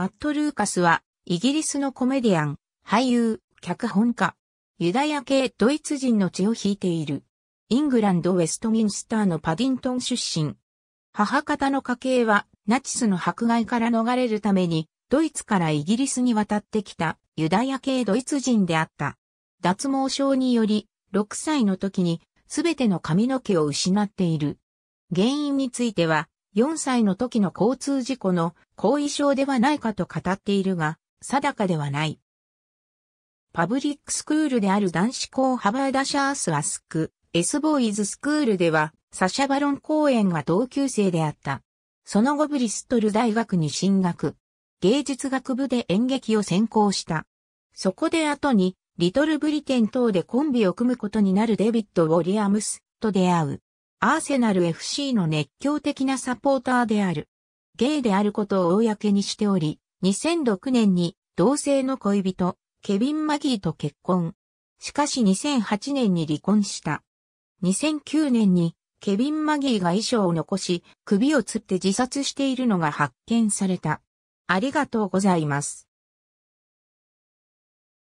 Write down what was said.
マット・ルーカスは、イギリスのコメディアン、俳優、脚本家、ユダヤ系ドイツ人の血を引いている。イングランド・ウェストミンスターのパディントン出身。母方の家系は、ナチスの迫害から逃れるために、ドイツからイギリスに渡ってきたユダヤ系ドイツ人であった。脱毛症により、6歳の時にすべての髪の毛を失っている。原因については、4歳の時の交通事故の後遺症ではないかと語っているが、定かではない。パブリックスクールである男子校ハバーダシャースアスク、エスボーイズスクールでは、サシャバロン公演が同級生であった。その後ブリストル大学に進学。芸術学部で演劇を専攻した。そこで後に、リトルブリテン等でコンビを組むことになるデビッド・ウォリアムスと出会う。アーセナル FC の熱狂的なサポーターである。ゲイであることを公にしており、2006年に同性の恋人、ケビン・マギーと結婚。しかし2008年に離婚した。2009年にケビン・マギーが衣装を残し、首を吊って自殺しているのが発見された。ありがとうございます。